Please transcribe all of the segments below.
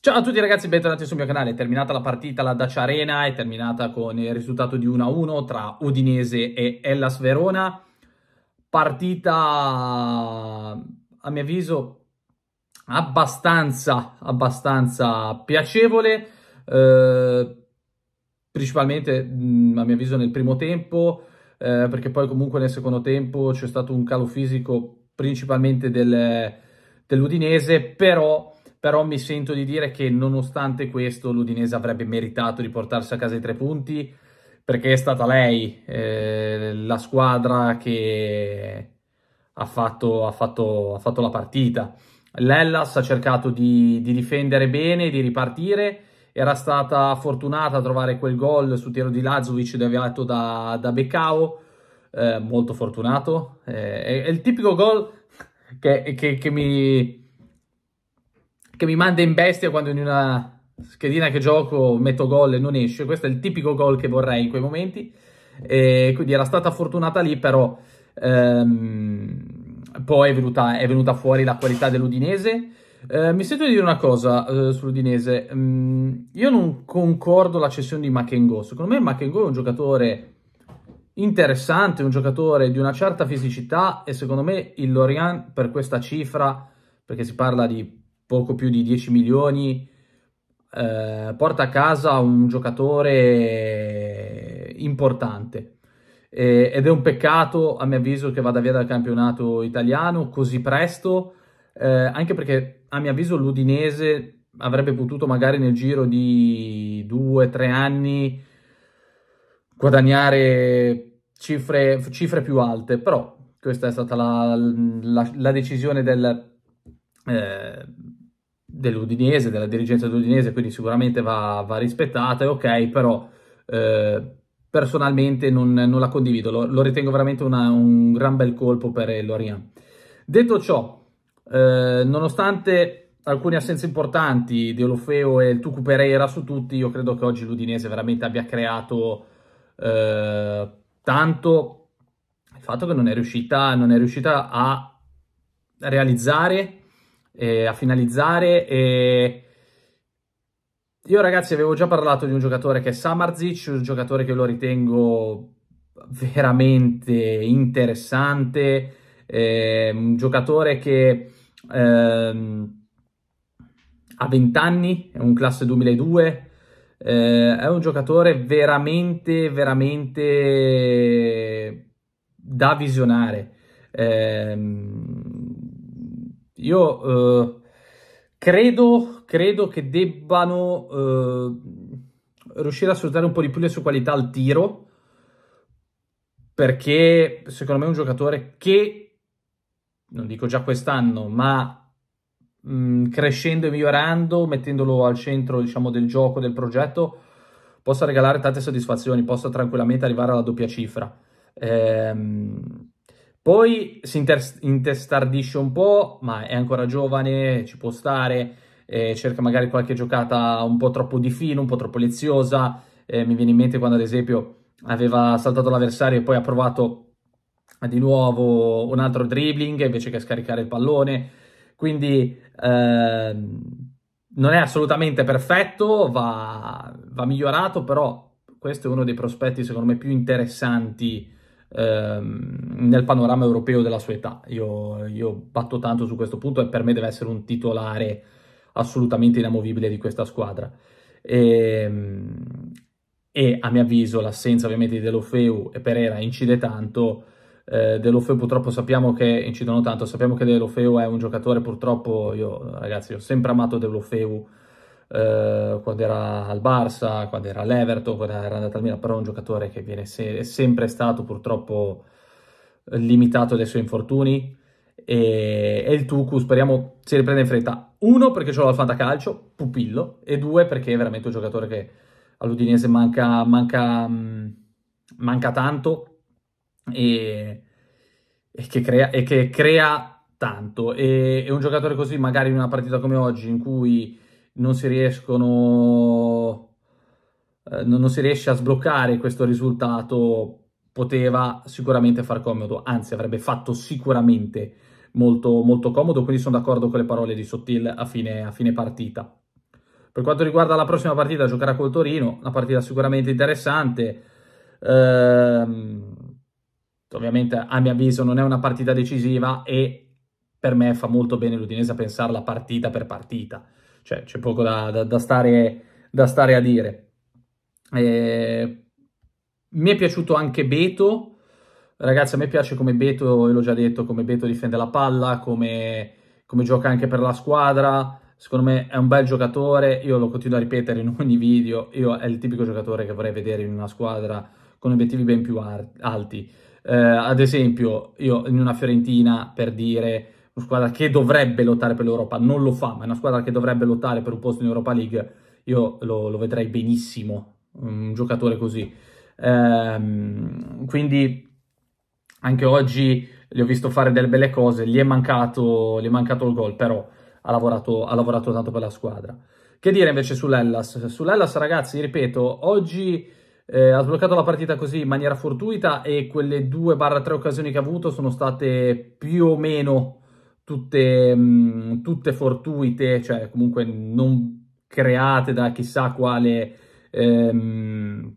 Ciao a tutti ragazzi, bentornati sul mio canale. È terminata la partita, la Dacia Arena, è terminata con il risultato di 1-1 tra Udinese e Hellas Verona. Partita, a mio avviso, abbastanza, abbastanza piacevole, eh, principalmente, mm, a mio avviso, nel primo tempo, eh, perché poi comunque nel secondo tempo c'è stato un calo fisico principalmente del, dell'Udinese, però però mi sento di dire che nonostante questo l'Udinese avrebbe meritato di portarsi a casa i tre punti perché è stata lei eh, la squadra che ha fatto, ha fatto, ha fatto la partita. L'Ellas ha cercato di, di, difendere bene, di ripartire, era stata fortunata a trovare quel gol su tiro di Lazovic deviato da, da Beccao, eh, molto fortunato. Eh, è, è, il tipico gol che, che, che mi che mi manda in bestia quando in una schedina che gioco metto gol e non esce. Questo è il tipico gol che vorrei in quei momenti. E quindi era stata fortunata lì, però ehm, poi è venuta, è venuta, fuori la qualità dell'Udinese. Eh, mi sento di dire una cosa eh, sull'Udinese. Mm, io non concordo la cessione di Makengo. Secondo me Makengo è un giocatore interessante, un giocatore di una certa fisicità e secondo me il Lorient per questa cifra, perché si parla di poco più di 10 milioni, eh, porta a casa un giocatore importante. Eh, ed è un peccato, a mio avviso, che vada via dal campionato italiano così presto, eh, anche perché, a mio avviso, l'Udinese avrebbe potuto magari nel giro di due o tre anni guadagnare cifre, cifre, più alte, però questa è stata la, la, la decisione del... Eh, dell'Udinese, della dirigenza dell'Udinese, quindi sicuramente va, va rispettata, è ok, però eh, personalmente non, non, la condivido, lo, lo ritengo veramente una, un gran bel colpo per Lorient. Detto ciò, eh, nonostante alcune assenze importanti di Olofeo e il Tucu Pereira su tutti, io credo che oggi l'Udinese veramente abbia creato eh, tanto il fatto che non è riuscita, non è riuscita a realizzare eh, a finalizzare e... Io ragazzi avevo già parlato di un giocatore che è Samarzic, un giocatore che lo ritengo veramente interessante, eh, un giocatore che ehm, ha 20 anni, è un classe 2002, eh, è un giocatore veramente, veramente da visionare. Eh, io eh, credo, credo, che debbano eh, riuscire a sfruttare un po' di più le sue qualità al tiro, perché secondo me è un giocatore che, non dico già quest'anno, ma mh, mm, crescendo e migliorando, mettendolo al centro diciamo, del gioco, del progetto, possa regalare tante soddisfazioni, possa tranquillamente arrivare alla doppia cifra. Ehm, poi si inter- intestardisce un po', ma è ancora giovane, ci può stare, eh, cerca magari qualche giocata un po' troppo di fino, un po' troppo leziosa. Eh, mi viene in mente quando, ad esempio, aveva saltato l'avversario e poi ha provato di nuovo un altro dribbling invece che scaricare il pallone. Quindi ehm, non è assolutamente perfetto, va, va migliorato, però questo è uno dei prospetti secondo me più interessanti Ehm, nel panorama europeo della sua età. Io, io batto tanto su questo punto e per me deve essere un titolare assolutamente inamovibile di questa squadra. E, ehm, e a mio avviso l'assenza ovviamente di Delofeu e Pereira incide tanto. Eh, Delofeu purtroppo sappiamo che incidono tanto, sappiamo che Delofeu è un giocatore purtroppo, io ragazzi ho sempre amato Delofeu eh, quando era al Barça, quando era all'Everton, quando era andato al Milan, però è un giocatore che viene se- è sempre stato purtroppo limitato dai suoi infortuni e, e il Tucu speriamo si riprenda in fretta. Uno perché ce l'ho al fantacalcio, pupillo, e due perché è veramente un giocatore che all'Udinese manca, manca, mm, manca tanto e, e, che crea, e, che crea, tanto. E, e un giocatore così magari in una partita come oggi in cui non si riescono eh, non si riesce a sbloccare questo risultato poteva sicuramente far comodo anzi avrebbe fatto sicuramente molto, molto comodo quindi sono d'accordo con le parole di Sottil a fine, a fine partita per quanto riguarda la prossima partita giocherà col Torino una partita sicuramente interessante ehm, ovviamente a mio avviso non è una partita decisiva e per me fa molto bene l'Udinese a pensarla partita per partita cioè c'è poco da, da, da, stare, da, stare, a dire. Eh, mi è piaciuto anche Beto, ragazzi a me piace come Beto, e l'ho già detto, come Beto difende la palla, come, come gioca anche per la squadra, secondo me è un bel giocatore, io lo continuo a ripetere in ogni video, io è il tipico giocatore che vorrei vedere in una squadra con obiettivi ben più alti. Eh, ad esempio, io in una Fiorentina, per dire, una squadra che dovrebbe lottare per l'Europa, non lo fa, ma è una squadra che dovrebbe lottare per un posto in Europa League, io lo, lo vedrei benissimo, un giocatore così. Ehm, quindi anche oggi li ho visto fare delle belle cose, gli è mancato, gli è mancato il gol, però ha lavorato, ha lavorato tanto per la squadra. Che dire invece sull'Ellas? Sull'Ellas, ragazzi, ripeto, oggi eh, ha sbloccato la partita così in maniera fortuita e quelle due barra tre occasioni che ha avuto sono state più o meno tutte, mh, tutte fortuite, cioè comunque non create da chissà quale... Ehm,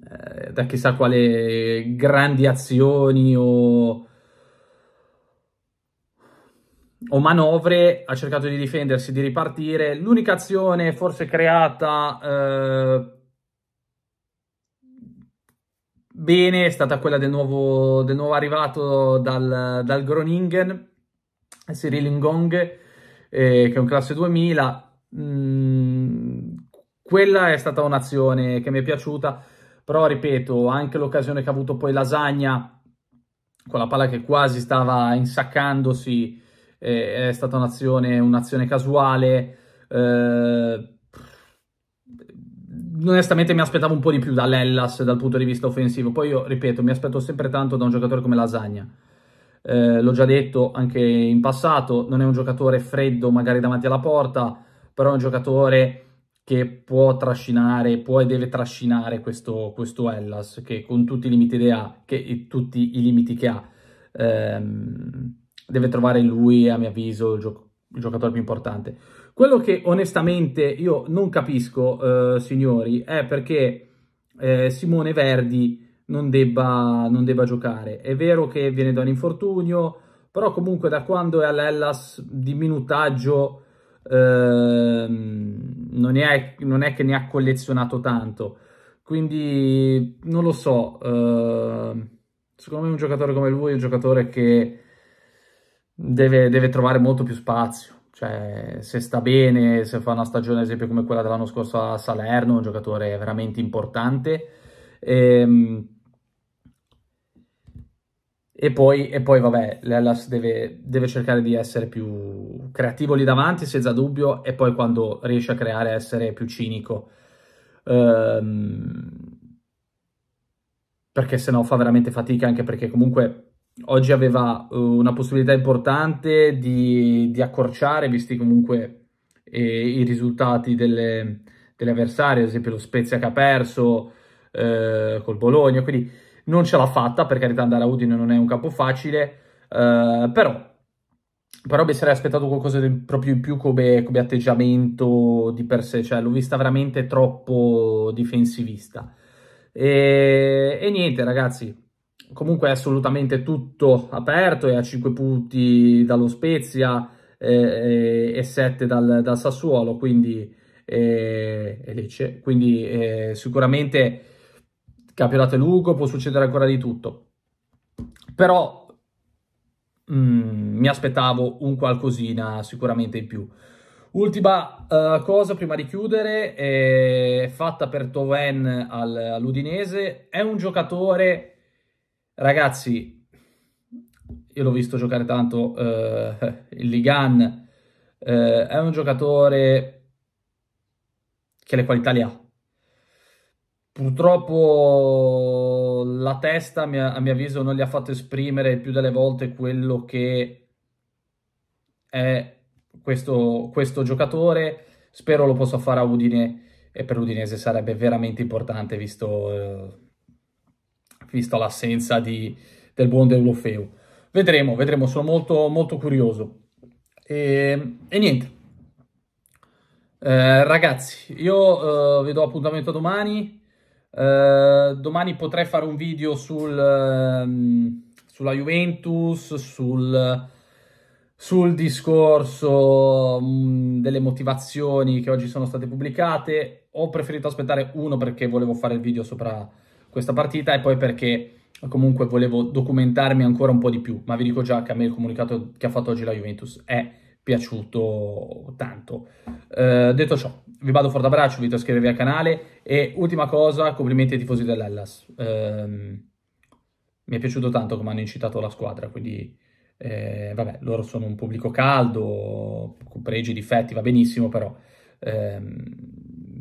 eh, da chissà quale grandi azioni o, o, manovre, ha cercato di difendersi, di ripartire. L'unica azione forse creata eh, bene è stata quella del nuovo, del nuovo arrivato dal, dal Groningen, Cyril Ngong, eh, che è un classe 2000. Mm, quella è stata un'azione che mi è piaciuta, però ripeto, anche l'occasione che ha avuto poi Lasagna, con la palla che quasi stava insaccandosi, eh, è stata un'azione, un'azione casuale. Eh, onestamente mi aspettavo un po' di più dall'Ellas dal punto di vista offensivo. Poi io, ripeto, mi aspetto sempre tanto da un giocatore come Lasagna. Eh, l'ho già detto anche in passato, non è un giocatore freddo magari davanti alla porta, però è un giocatore che può trascinare, può e deve trascinare questo, questo Hellas, che con tutti i limiti che ha, che, tutti i limiti che ha, ehm, deve trovare lui, a mio avviso, il, gioc- il giocatore più importante. Quello che onestamente io non capisco, eh, signori, è perché eh, Simone Verdi non debba, non debba, giocare. È vero che viene da un infortunio, però comunque da quando è all'Ellas di minutaggio eh, non, è, non, è, che ne ha collezionato tanto. Quindi non lo so. Ehm, secondo me un giocatore come lui è un giocatore che deve, deve trovare molto più spazio. Cioè, se sta bene, se fa una stagione, ad esempio, come quella dell'anno scorso a Salerno, un giocatore veramente importante. E, ehm, e, poi, e poi, vabbè, l'Ellas deve, deve, cercare di essere più creativo lì davanti, senza dubbio, e poi quando riesce a creare, essere più cinico. Ehm, perché sennò fa veramente fatica, anche perché comunque oggi aveva eh, una possibilità importante di, di accorciare, visti comunque eh, i risultati delle, delle avversarie, ad esempio lo Spezia che ha perso eh, col Bologna, quindi non ce l'ha fatta, per carità andare a Udine non è un campo facile, eh, però, però mi sarei aspettato qualcosa di, proprio in più come, come atteggiamento di per sé, cioè l'ho vista veramente troppo difensivista. E, e niente ragazzi, comunque è assolutamente tutto aperto, è a 5 punti dallo Spezia eh, eh e 7 dal, dal Sassuolo, quindi, eh, Lecce. quindi eh, sicuramente campionato è lungo, può succedere ancora di tutto. Però mh, mm, mi aspettavo un qualcosina sicuramente in più. Ultima uh, cosa prima di chiudere, eh, è fatta per Toven all'Udinese, è un giocatore Ragazzi, io l'ho visto giocare tanto, eh, il Ligan eh, è un giocatore che le qualità le ha. Purtroppo la testa, a mio avviso, non gli ha fatto esprimere più delle volte quello che è questo, questo giocatore. Spero lo possa fare a Udine e per l'Udinese sarebbe veramente importante visto... Eh, visto l'assenza di, del buon Deulofeu. Vedremo, vedremo, sono molto, molto curioso. E, e niente. Eh, ragazzi, io eh, vi do appuntamento domani. Eh, domani potrei fare un video sul, ehm, sulla Juventus, sul, sul discorso delle motivazioni che oggi sono state pubblicate. Ho preferito aspettare uno perché volevo fare il video sopra questa partita e poi perché comunque volevo documentarmi ancora un po' di più, ma vi dico già che a me il comunicato che ha fatto oggi la Juventus è piaciuto tanto. Eh, detto ciò, vi vado forte abbraccio, vi invito a iscrivervi al canale e ultima cosa, complimenti ai tifosi dell'Ellas. Eh, mi è piaciuto tanto come hanno incitato la squadra, quindi eh, vabbè, loro sono un pubblico caldo, con pregi e difetti, va benissimo, però ehm,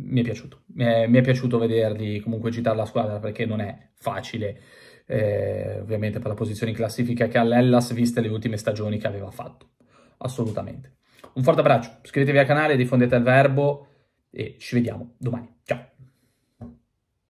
mi è piaciuto. Eh, mi è piaciuto vederli comunque citare la squadra perché non è facile, eh, ovviamente, per la posizione in classifica che ha l'Ellas, viste le ultime stagioni che aveva fatto. Assolutamente. Un forte abbraccio, iscrivetevi al canale, diffondete il verbo e ci vediamo domani. Ciao!